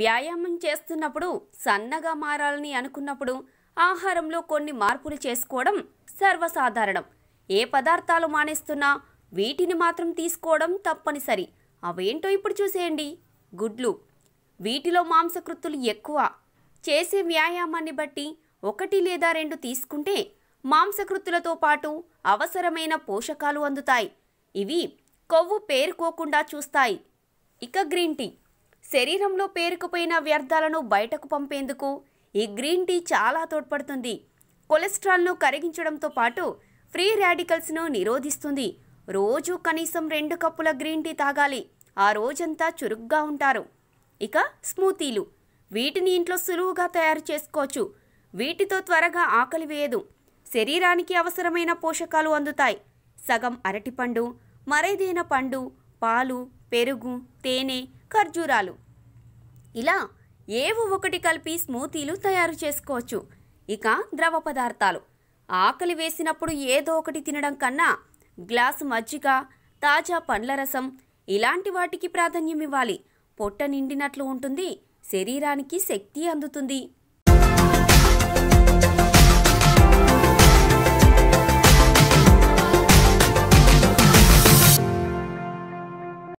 వ్యాయామం చేస్తున్నప్పుడు సన్నగా మారాలని అనుకున్నప్పుడు ఆహారంలో కొన్ని మార్పులు చేసుకోవడం సర్వసాధారణం ఏ పదార్థాలు మానేస్తున్నా వీటిని మాత్రం తీసుకోవడం తప్పనిసరి అవేంటో ఇప్పుడు చూసేయండి గుడ్లు వీటిలో మాంసకృత్తులు ఎక్కువ చేసే వ్యాయామాన్ని బట్టి ఒకటి లేదా రెండు తీసుకుంటే మాంసకృత్తులతో పాటు అవసరమైన పోషకాలు అందుతాయి ఇవి కొవ్వు పేరుకోకుండా చూస్తాయి ఇక గ్రీన్ టీ శరీరంలో పేరుకుపోయిన వ్యర్థాలను బయటకు పంపేందుకు ఈ గ్రీన్ టీ చాలా తోడ్పడుతుంది కొలెస్ట్రాల్ను కరిగించడంతో పాటు ఫ్రీ రాడికల్స్ను నిరోధిస్తుంది రోజు కనీసం రెండు కప్పుల గ్రీన్ టీ తాగాలి ఆ రోజంతా చురుగ్గా ఉంటారు ఇక స్మూతీలు వీటిని ఇంట్లో సులువుగా తయారు చేసుకోవచ్చు వీటితో త్వరగా ఆకలి వేయదు శరీరానికి అవసరమైన పోషకాలు అందుతాయి సగం అరటిపండు మరేదైన పండు పాలు పెరుగు తేనె ఖర్జూరాలు ఇలా ఏవో ఒకటి కలిపి స్మూతీలు తయారు చేసుకోవచ్చు ఇక ద్రవ పదార్థాలు ఆకలి వేసినప్పుడు ఏదో ఒకటి తినడం కన్నా గ్లాసు మజ్జిగ తాజా పండ్ల రసం ఇలాంటి వాటికి ప్రాధాన్యం ఇవ్వాలి పొట్ట నిండినట్లు ఉంటుంది శరీరానికి శక్తి అందుతుంది